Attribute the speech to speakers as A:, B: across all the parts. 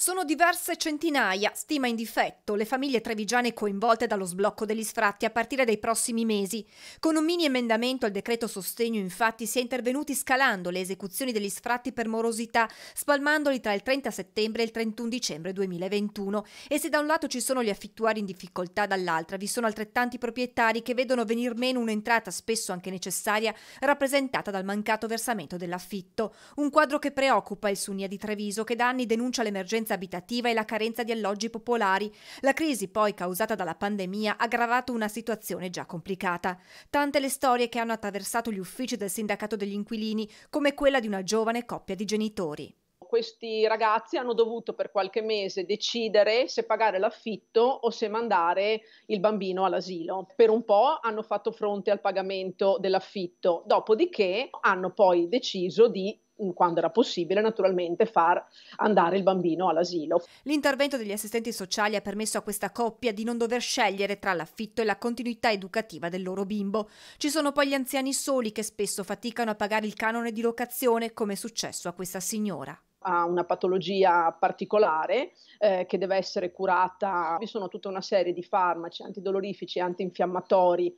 A: Sono diverse centinaia, stima in difetto, le famiglie trevigiane coinvolte dallo sblocco degli sfratti a partire dai prossimi mesi. Con un mini emendamento al decreto sostegno infatti si è intervenuti scalando le esecuzioni degli sfratti per morosità, spalmandoli tra il 30 settembre e il 31 dicembre 2021. E se da un lato ci sono gli affittuari in difficoltà, dall'altra vi sono altrettanti proprietari che vedono venir meno un'entrata spesso anche necessaria rappresentata dal mancato versamento dell'affitto. Un quadro che preoccupa il Sunia di Treviso che da anni denuncia l'emergenza l'emergenza abitativa e la carenza di alloggi popolari. La crisi poi causata dalla pandemia ha aggravato una situazione già complicata. Tante le storie che hanno attraversato gli uffici del sindacato degli inquilini, come quella di una giovane coppia di genitori
B: questi ragazzi hanno dovuto per qualche mese decidere se pagare l'affitto o se mandare il bambino all'asilo. Per un po' hanno fatto fronte al pagamento dell'affitto, dopodiché hanno poi deciso di quando era possibile, naturalmente far andare il bambino
A: all'asilo. L'intervento degli assistenti sociali ha permesso a questa coppia di non dover scegliere tra l'affitto e la continuità educativa del loro bimbo. Ci sono poi gli anziani soli che spesso faticano a pagare il canone di locazione, come è successo a questa signora
B: ha una patologia particolare eh, che deve essere curata. Vi sono tutta una serie di farmaci antidolorifici e antinfiammatori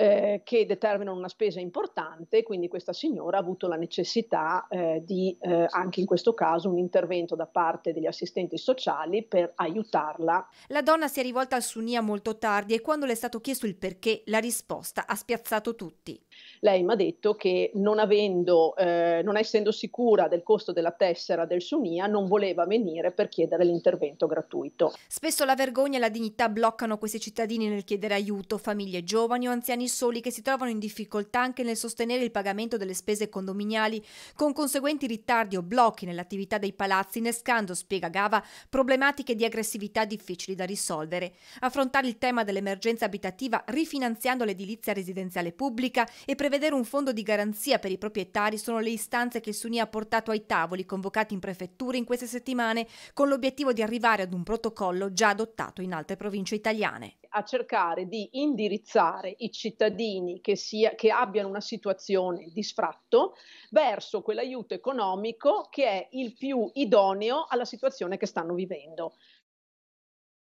B: eh, che determinano una spesa importante, quindi questa signora ha avuto la necessità eh, di, eh, anche in questo caso, un intervento da parte degli
A: assistenti sociali per aiutarla. La donna si è rivolta al Sunia molto tardi e quando le è stato chiesto il perché, la risposta ha spiazzato tutti. Lei mi ha detto che non,
B: avendo, eh, non essendo sicura del costo della tessera del Sunia, non voleva venire per chiedere l'intervento gratuito.
A: Spesso la vergogna e la dignità bloccano questi cittadini nel chiedere aiuto, famiglie giovani o anziani soli che si trovano in difficoltà anche nel sostenere il pagamento delle spese condominiali, con conseguenti ritardi o blocchi nell'attività dei palazzi, innescando, spiega Gava, problematiche di aggressività difficili da risolvere. Affrontare il tema dell'emergenza abitativa rifinanziando l'edilizia residenziale pubblica e prevedere un fondo di garanzia per i proprietari sono le istanze che il SUNY ha portato ai tavoli convocati in prefettura in queste settimane con l'obiettivo di arrivare ad un protocollo già adottato in altre province italiane
B: a cercare di indirizzare i cittadini che, sia, che abbiano una situazione di sfratto verso quell'aiuto economico che è il più idoneo alla situazione che stanno vivendo.